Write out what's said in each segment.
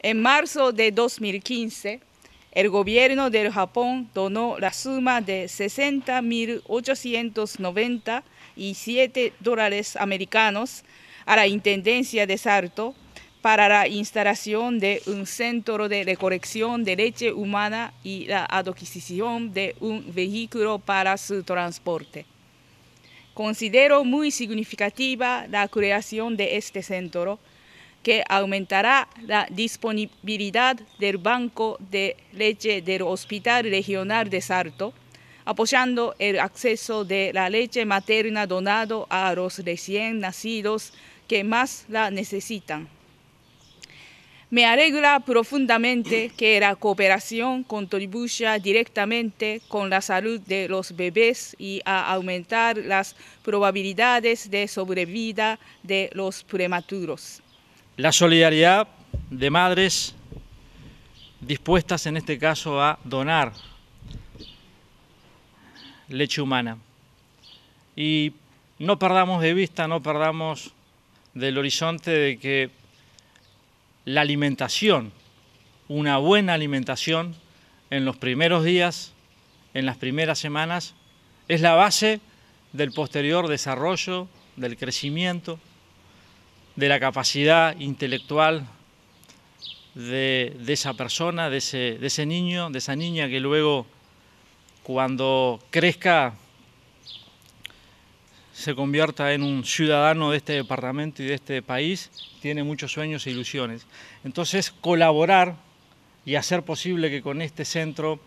En marzo de 2015, el gobierno del Japón donó la suma de 60.897 dólares americanos a la Intendencia de Sarto para la instalación de un centro de recolección de leche humana y la adquisición de un vehículo para su transporte. Considero muy significativa la creación de este centro, que aumentará la disponibilidad del banco de leche del Hospital Regional de Salto, apoyando el acceso de la leche materna donado a los recién nacidos que más la necesitan. Me alegra profundamente que la cooperación contribuya directamente con la salud de los bebés y a aumentar las probabilidades de sobrevida de los prematuros la solidaridad de madres dispuestas en este caso a donar leche humana. Y no perdamos de vista, no perdamos del horizonte de que la alimentación, una buena alimentación en los primeros días, en las primeras semanas, es la base del posterior desarrollo, del crecimiento de la capacidad intelectual de, esa persona, de ese niño, de esa niña que luego cuando crezca se convierta en un ciudadano de este departamento y de este país, tiene muchos sueños e ilusiones. Entonces, colaborar y hacer posible que con este centro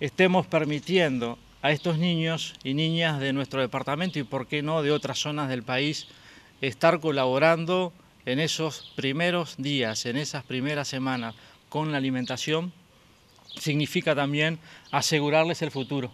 estemos permitiendo a estos niños y niñas de nuestro departamento y, por qué no, de otras zonas del país, estar colaborando en esos primeros días, en esas primeras semanas con la alimentación, significa también asegurarles el futuro.